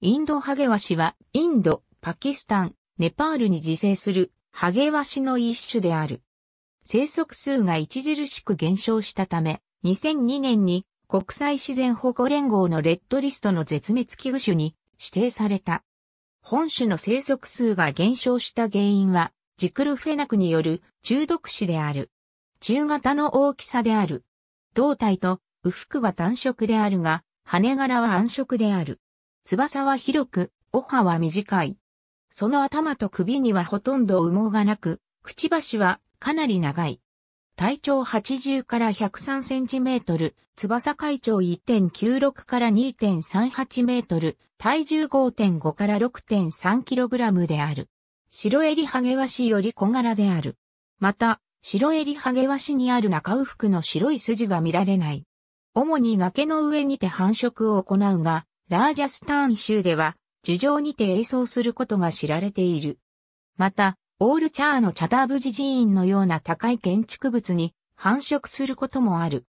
インドハゲワシは、インド、パキスタン、ネパールに自生する、ハゲワシの一種である。生息数が著しく減少したため、2002年に国際自然保護連合のレッドリストの絶滅危惧種に指定された。本種の生息数が減少した原因は、ジクルフェナクによる中毒死である。中型の大きさである。胴体と右腹が単色であるが、羽柄は暗色である。翼は広く、お歯は短い。その頭と首にはほとんど羽毛がなく、くちばしはかなり長い。体長80から103センチメートル、翼海長1.96から2.38メートル、体重5.5から6.3キログラムである。白襟ハゲワシより小柄である。また、白襟ハゲワシにある中羽服の白い筋が見られない。主に崖の上にて繁殖を行うが、ラージャスターン州では、樹上にて演奏することが知られている。また、オールチャーのチャターブジ寺院のような高い建築物に繁殖することもある。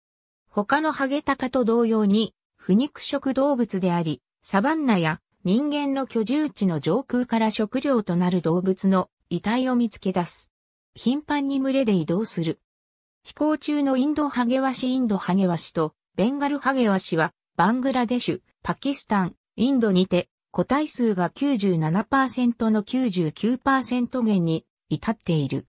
他のハゲタカと同様に、不肉食動物であり、サバンナや人間の居住地の上空から食料となる動物の遺体を見つけ出す。頻繁に群れで移動する。飛行中のインドハゲワシインドハゲワシとベンガルハゲワシはバングラデシュ、パキスタン、インドにて、個体数が97%の99%減に至っている。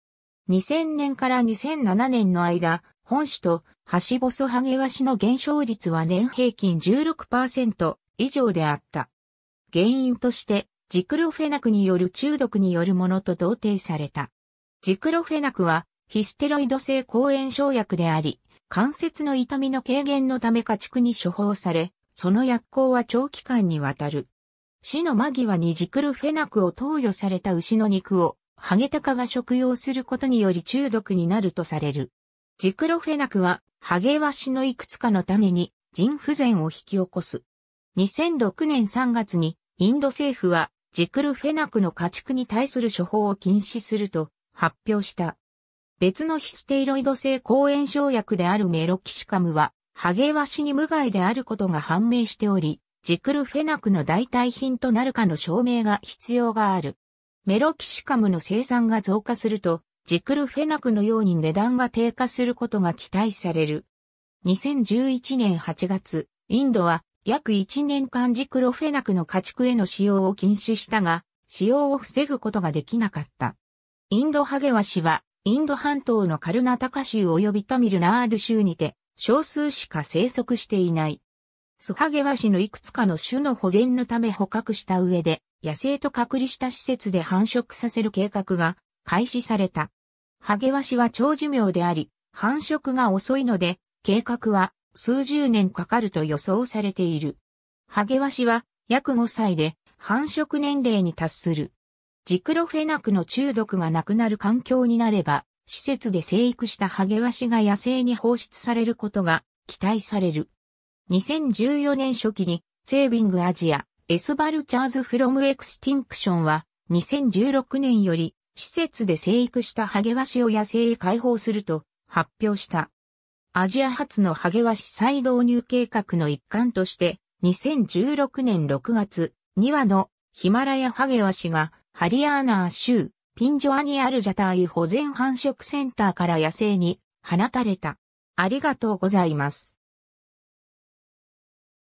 2000年から2007年の間、本種とハシボソハゲワシの減少率は年平均16%以上であった。原因として、ジクロフェナクによる中毒によるものと同定された。ジクロフェナクは、ヒステロイド性抗炎症薬であり、関節の痛みの軽減のため家畜に処方され、その薬効は長期間にわたる。死の間際にジクルフェナクを投与された牛の肉を、ハゲタカが食用することにより中毒になるとされる。ジクロフェナクは、ハゲワシのいくつかの種に、腎不全を引き起こす。2006年3月に、インド政府は、ジクルフェナクの家畜に対する処方を禁止すると発表した。別のヒステイロイド性抗炎症薬であるメロキシカムはハゲワシに無害であることが判明しており、ジクルフェナクの代替品となるかの証明が必要がある。メロキシカムの生産が増加すると、ジクルフェナクのように値段が低下することが期待される。2011年8月、インドは約1年間ジクロフェナクの家畜への使用を禁止したが、使用を防ぐことができなかった。インドハゲワシは、インド半島のカルナタカ州及びタミルナード州にて、少数しか生息していない。スハゲワシのいくつかの種の保全のため捕獲した上で、野生と隔離した施設で繁殖させる計画が開始された。ハゲワシは長寿命であり、繁殖が遅いので、計画は数十年かかると予想されている。ハゲワシは約5歳で繁殖年齢に達する。ジクロフェナクの中毒がなくなる環境になれば、施設で生育したハゲワシが野生に放出されることが期待される。2014年初期に、セービングアジア、エスバルチャーズフロムエクスティンクションは、2016年より、施設で生育したハゲワシを野生へ解放すると発表した。アジア初のハゲワシ再導入計画の一環として、2016年6月、2羽のヒマラヤハゲワシがハリアーナー州ピンジョアにあるジャタイ保全繁殖センターから野生に放たれた。ありがとうございます。